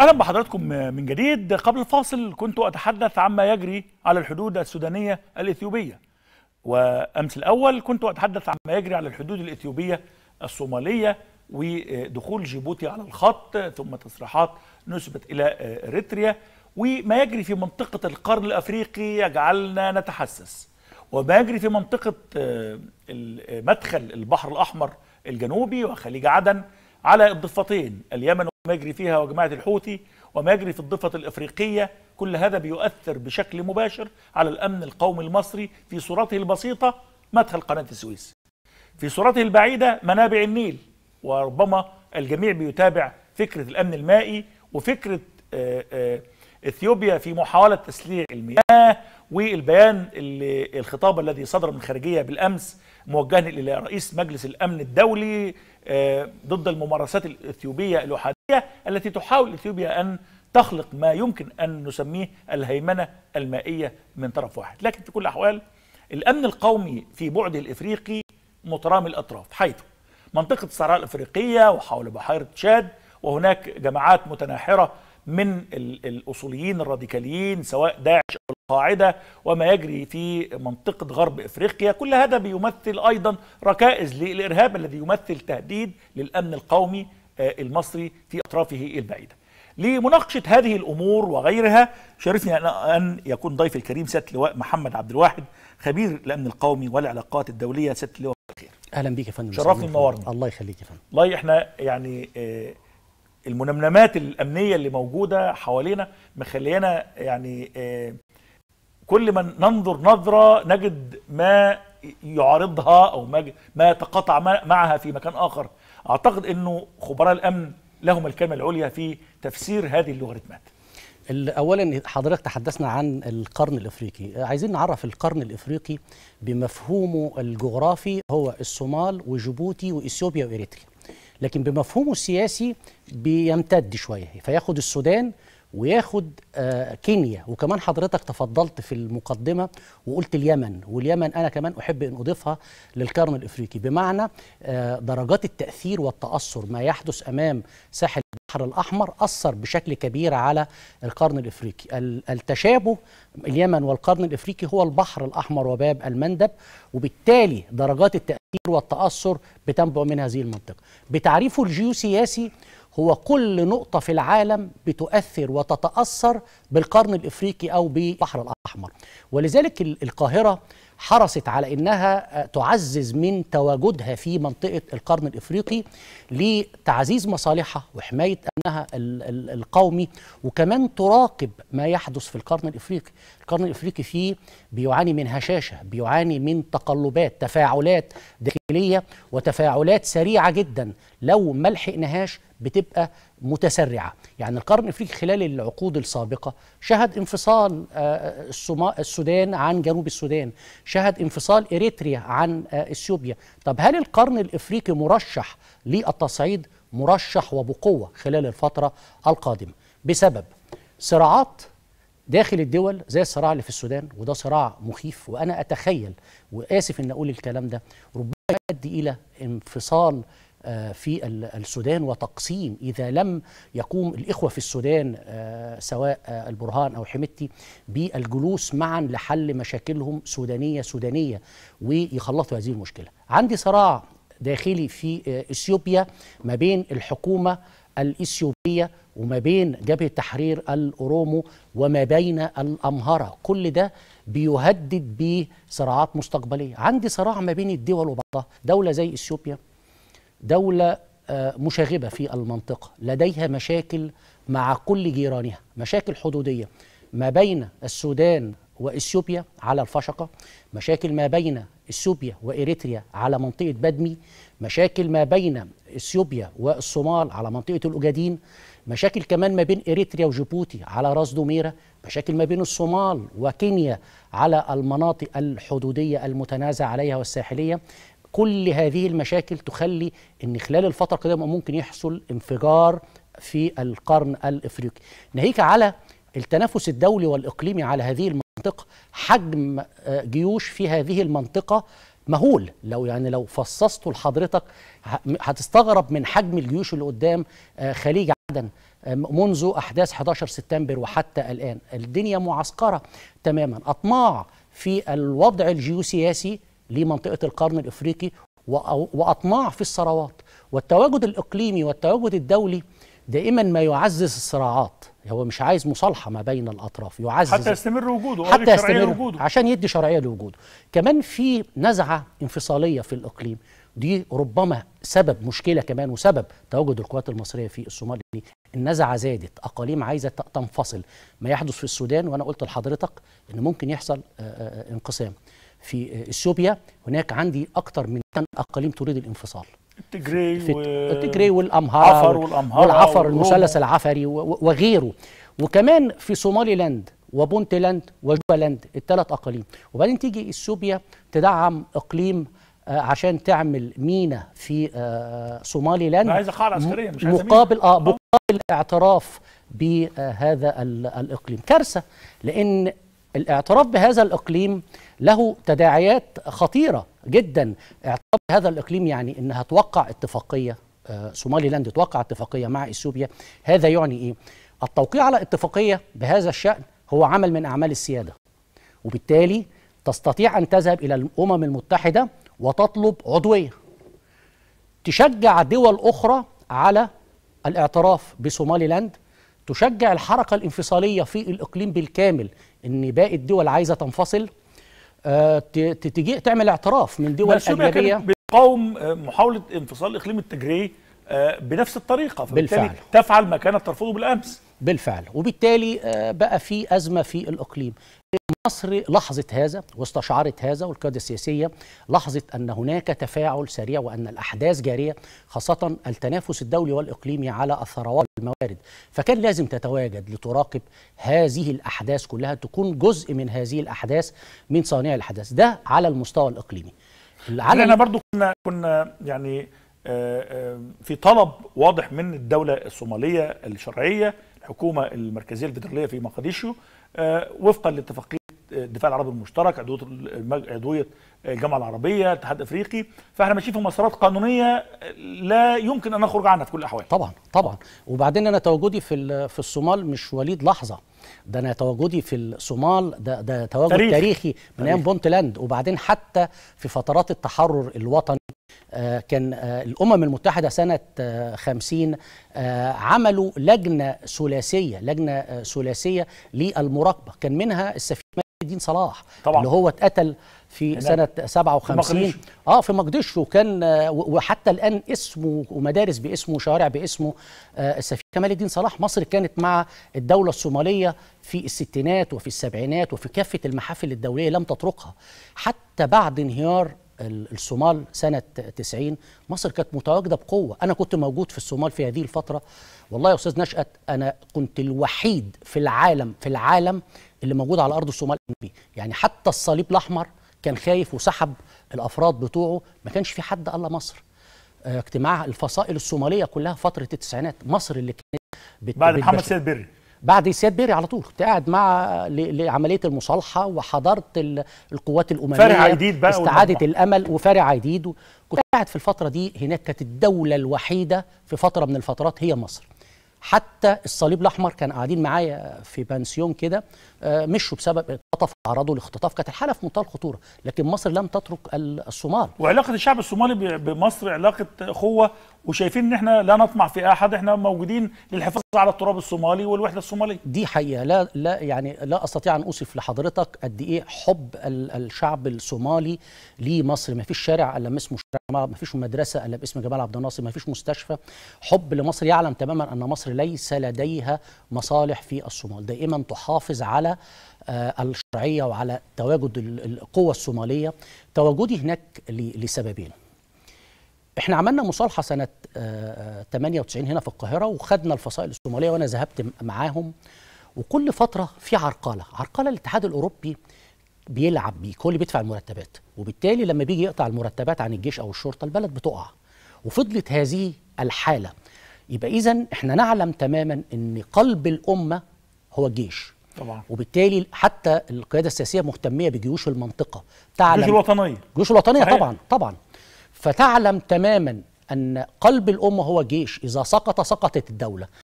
اهلا بحضراتكم من جديد قبل الفاصل كنت اتحدث عما يجري على الحدود السودانيه الاثيوبيه وامس الاول كنت اتحدث عما يجري على الحدود الاثيوبيه الصوماليه ودخول جيبوتي على الخط ثم تصريحات نسبت الى اريتريا وما يجري في منطقه القرن الافريقي يجعلنا نتحسس وما يجري في منطقه آه، آه، مدخل البحر الاحمر الجنوبي وخليج عدن على الضفتين اليمن ما يجري فيها وجماعة الحوثي وما يجري في الضفة الإفريقية كل هذا بيؤثر بشكل مباشر على الأمن القومي المصري في صورته البسيطة مدخل قناة السويس في صورته البعيدة منابع النيل وربما الجميع بيتابع فكرة الأمن المائي وفكرة آآ آه، آآ آه، اثيوبيا في محاوله تسليع المياه والبيان اللي الخطاب الذي صدر من خارجيه بالامس موجها الى رئيس مجلس الامن الدولي آه، ضد الممارسات الاثيوبيه الاحاديه التي تحاول اثيوبيا ان تخلق ما يمكن ان نسميه الهيمنه المائيه من طرف واحد، لكن في كل الاحوال الامن القومي في بعده الافريقي مترامي الاطراف حيث منطقه الصحراء الافريقيه وحول بحيره تشاد وهناك جماعات متناحره من الاصوليين الراديكاليين سواء داعش او القاعده وما يجري في منطقه غرب افريقيا كل هذا بيمثل ايضا ركائز للارهاب الذي يمثل تهديد للامن القومي آه، المصري في اطرافه البعيده لمناقشة هذه الأمور وغيرها شرفني أن يكون ضيف الكريم سيادة اللواء محمد عبد الواحد خبير الأمن القومي والعلاقات الدولية سيادة اللواء بخير أهلا بك يا فندم شرفني منورني الله يخليك يا فندم والله إحنا يعني آه المنمنمات الامنيه اللي موجوده حوالينا مخليانا يعني آه، كل ما ننظر نظره نجد ما يعارضها او ما يتقاطع معها في مكان اخر اعتقد انه خبراء الامن لهم الكلمه العليا في تفسير هذه اللوغاريتمات اولا حضرتك تحدثنا عن القرن الافريقي عايزين نعرف القرن الافريقي بمفهومه الجغرافي هو الصومال وجيبوتي واثيوبيا واريتريا لكن بمفهومه السياسي بيمتد شويه فياخد السودان وياخد آه، كينيا وكمان حضرتك تفضلت في المقدمه وقلت اليمن واليمن انا كمان احب ان اضيفها للقرن الافريقي بمعنى آه، درجات التاثير والتاثر ما يحدث امام ساحل البحر الاحمر اثر بشكل كبير على القرن الافريقي التشابه اليمن والقرن الافريقي هو البحر الاحمر وباب المندب وبالتالي درجات التاثير والتأثر بتنبع من هذه المنطقة بتعريفه الجيوسياسي هو كل نقطة في العالم بتؤثر وتتأثر بالقرن الإفريقي أو بالبحر الأحمر ولذلك القاهرة حرصت على انها آه، تعزز من تواجدها في منطقه القرن الافريقي لتعزيز مصالحها وحمايه امنها القومي وكمان تراقب ما يحدث في القرن الافريقي، القرن الافريقي فيه بيعاني من هشاشه، بيعاني من تقلبات، تفاعلات داخليه وتفاعلات سريعه جدا لو ما لحقناهاش بتبقى متسرعه يعني القرن الافريقي خلال العقود السابقه شهد انفصال آه، آه، السودان عن جنوب السودان شهد انفصال اريتريا عن آه، اثيوبيا طب هل القرن الافريقي مرشح للتصعيد مرشح وبقوه خلال الفتره القادمه بسبب صراعات داخل الدول زي الصراع اللي في السودان وده صراع مخيف وانا اتخيل واسف ان اقول الكلام ده ربما يؤدي الى انفصال آه، في السودان وتقسيم اذا لم يقوم الاخوه في السودان آه، سواء آه، البرهان او حميدتي بالجلوس معا لحل مشاكلهم سودانيه سودانيه ويخلصوا هذه المشكله. عندي صراع داخلي في اثيوبيا ما بين الحكومه الإثيوبية وما بين جبهة تحرير الأورومو وما بين الأمهرة كل ده بيهدد بصراعات مستقبلية عندي صراع ما بين الدول وبعضها دولة زي إثيوبيا دولة آه، مشاغبة في المنطقة لديها مشاكل مع كل جيرانها مشاكل حدودية ما بين السودان واثيوبيا على الفشقه مشاكل ما بين اثيوبيا واريتريا على منطقه بدمي مشاكل ما بين اثيوبيا والصومال على منطقه الاجادين مشاكل كمان ما بين اريتريا وجيبوتي على راس دوميره مشاكل ما بين الصومال وكينيا على المناطق الحدوديه المتنازع عليها والساحليه كل هذه المشاكل تخلي ان خلال الفتره كده ممكن يحصل انفجار في القرن الافريقي ناهيك على التنافس الدولي والاقليمي على هذه المنطقة المنطقة حجم آه، جيوش في هذه المنطقة مهول لو يعني لو فصصته لحضرتك هتستغرب من حجم الجيوش اللي قدام آه، خليج عدن آه، منذ أحداث 11 سبتمبر وحتى الآن الدنيا معسكرة تماما أطماع في الوضع الجيوسياسي لمنطقة القرن الإفريقي وأطماع في الثروات والتواجد الإقليمي والتواجد الدولي دائما ما يعزز الصراعات هو مش عايز مصالحه ما بين الاطراف يعزز حتى يستمر وجوده حتى يستمر وجوده عشان يدي شرعيه لوجوده كمان في نزعه انفصاليه في الاقليم دي ربما سبب مشكله كمان وسبب تواجد القوات المصريه في الصومال النزعه زادت اقاليم عايزه تنفصل ما يحدث في السودان وانا قلت لحضرتك ان ممكن يحصل آه، آه، آه، انقسام في اثيوبيا هناك عندي اكثر من اقاليم تريد الانفصال التجري و... التجري والامهار عفر والامهار والعفر المثلث العفري وغيره وكمان في صومالي لاند وجوبا لاند الثلاث اقاليم وبعدين تيجي اثيوبيا تدعم اقليم آه، عشان تعمل مينا في صومالي آه، لاند عايزه قاعده عسكريه مش عايزه مقابل اه, آه. مقابل اعتراف بهذا الاقليم كارثه لان الاعتراف بهذا الإقليم له تداعيات خطيرة جدا اعتراف بهذا الإقليم يعني أنها توقع اتفاقية آه، سومالي لاند توقع اتفاقية مع إثيوبيا هذا يعني إيه؟ التوقيع على اتفاقية بهذا الشأن هو عمل من أعمال السيادة وبالتالي تستطيع أن تذهب إلى الأمم المتحدة وتطلب عضوية تشجع دول أخرى على الاعتراف بسومالي لاند تشجع الحركة الانفصالية في الإقليم بالكامل إن باقي الدول عايزة تنفصل آه، تجي تعمل اعتراف من دول أجنبية بتقاوم آه، محاولة انفصال إقليم التجري آه، بنفس الطريقة بالفعل تفعل ما كانت ترفضه بالأمس بالفعل وبالتالي بقى في أزمة في الإقليم مصر لاحظت هذا واستشعرت هذا والقيادة السياسية لاحظت أن هناك تفاعل سريع وأن الأحداث جارية خاصة التنافس الدولي والإقليمي على الثروات والموارد فكان لازم تتواجد لتراقب هذه الأحداث كلها تكون جزء من هذه الأحداث من صانع الأحداث ده على المستوى الإقليمي أنا احنا برضو كنا كنا يعني آه، آه، في طلب واضح من الدولة الصومالية الشرعية الحكومة المركزية الفيدرالية في مقديشو آه، وفقا لاتفاقيه آه، الدفاع العربي المشترك عضويه آه، الجامعه العربيه الاتحاد الافريقي فاحنا ماشيين في مسارات قانونيه لا يمكن ان نخرج عنها في كل الاحوال طبعا طبعا وبعدين انا تواجدي في في الصومال مش وليد لحظه ده انا تواجدي في الصومال ده ده تواجد تاريخ. تاريخي من ايام بونتلاند وبعدين حتى في فترات التحرر الوطني آه، كان آه، الامم المتحده سنه 50 آه، عملوا لجنه ثلاثيه لجنه ثلاثيه للمراقبه كان منها السفير الدين صلاح طبعا. اللي هو اتقتل في سنة 57 اه في مقدش وكان وحتى الان اسمه ومدارس باسمه وشوارع باسمه آه السفير كمال الدين صلاح مصر كانت مع الدولة الصومالية في الستينات وفي السبعينات وفي كافة المحافل الدولية لم تتركها حتى بعد انهيار الصومال سنة 90 مصر كانت متواجدة بقوة أنا كنت موجود في الصومال في هذه الفترة والله يا أستاذ نشأت أنا كنت الوحيد في العالم في العالم اللي موجود على ارض الصومال يعني حتى الصليب الاحمر كان خايف وسحب الافراد بتوعه ما كانش في حد الا مصر آه، اجتماع الفصائل الصوماليه كلها فتره التسعينات مصر اللي كانت بت... بعد محمد سيد بري بعد سياد بري على طول كنت قاعد مع ل... لعمليه المصالحه وحضرت ال... القوات الامميه فارع عديد بقى استعاده الامل وفارع عديد و... كنت قاعد في الفتره دي هناك كانت الدوله الوحيده في فتره من الفترات هي مصر حتى الصليب الاحمر كان قاعدين معايا في بانسيون كده آه، مشوا بسبب اختطف تعرضوا لاختطاف كانت الحاله في منتهى الخطوره لكن مصر لم تترك الصومال وعلاقه الشعب الصومالي بمصر علاقه اخوه وشايفين ان احنا لا نطمع في احد احنا موجودين للحفاظ على التراب الصومالي والوحده الصوماليه دي حقيقه لا لا يعني لا استطيع ان اوصف لحضرتك قد ايه حب الشعب الصومالي لمصر ما فيش شارع الا باسم شارع ما فيش مدرسه الا باسم جمال عبد الناصر ما فيش مستشفى حب لمصر يعلم تماما ان مصر ليس لديها مصالح في الصومال دائما تحافظ على آه، الشرعية وعلى تواجد القوة الصومالية تواجدي هناك لسببين احنا عملنا مصالحة سنة 98 آه، هنا في القاهرة وخدنا الفصائل الصومالية وانا ذهبت معاهم وكل فترة في عرقلة عرقلة الاتحاد الأوروبي بيلعب بيه كل بيدفع المرتبات وبالتالي لما بيجي يقطع المرتبات عن الجيش أو الشرطة البلد بتقع وفضلت هذه الحالة يبقى إذا احنا نعلم تماما أن قلب الأمة هو الجيش طبعا وبالتالي حتى القياده السياسيه مهتميه بجيوش المنطقه تعلم الجيوش الوطنيه الجيوش الوطنيه طبعا طبعا فتعلم تماما ان قلب الامه هو جيش اذا سقط سقطت الدوله